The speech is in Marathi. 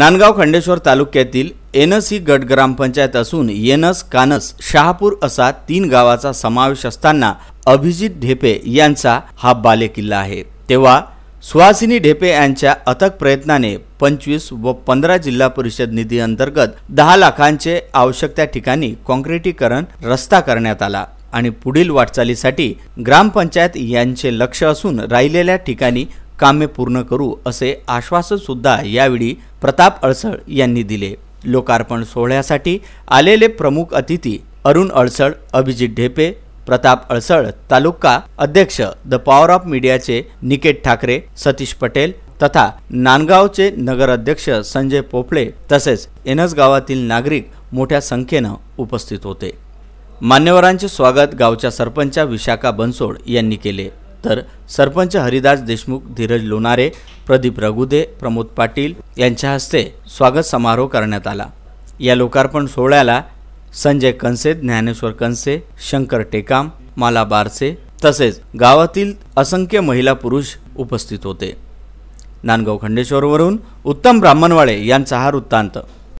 नांदगाव खंडेश्वर तालुक्यातील एनस ही गट ग्रामपंचायत असून येनस कानस शहापूर असा तीन गावाचा समावेश असताना अभिजित ढेपे यांचा हा बालेकिल्ला आहे तेव्हा सुहासिनी ढेपे यांच्या अथक प्रयत्नाने पंचवीस व पंधरा जिल्हा परिषद निधी अंतर्गत दहा लाखांचे आवश्यक त्या ठिकाणी कॉन्क्रिटीकरण रस्ता करण्यात आला आणि पुढील वाटचालीसाठी ग्रामपंचायत यांचे लक्ष असून राहिलेल्या ठिकाणी कामे पूर्ण करू असे आश्वासनसुद्धा यावेळी प्रताप अळसळ यांनी दिले लोकार्पण सोहळ्यासाठी आलेले प्रमुख अतिथी अरुण अळसळ अभिजित ढेपे प्रताप अळसळ तालुका अध्यक्ष द पॉवर ऑफ मीडियाचे निकेत ठाकरे सतीश पटेल तथा नांदगावचे नगराध्यक्ष संजय पोपळे तसेच एनस गावातील नागरिक मोठ्या संख्येनं उपस्थित होते मान्यवरांचे स्वागत गावच्या सरपंचा विशाखा बनसोड यांनी केले तर सरपंच हरिदास देशमुख धीरज लोणारे प्रदीप रघुदे प्रमोद पाटील यांच्या हस्ते स्वागत समारोह करण्यात आला या लोकार्पण सोहळ्याला संजय कंसे ज्ञानेश्वर कंसे शंकर टेकाम माला बारसे तसेच गावातील असंख्य महिला पुरुष उपस्थित होते नांदगाव खंडेश्वरवरून उत्तम ब्राह्मणवाळे यांचा हा वृत्तांत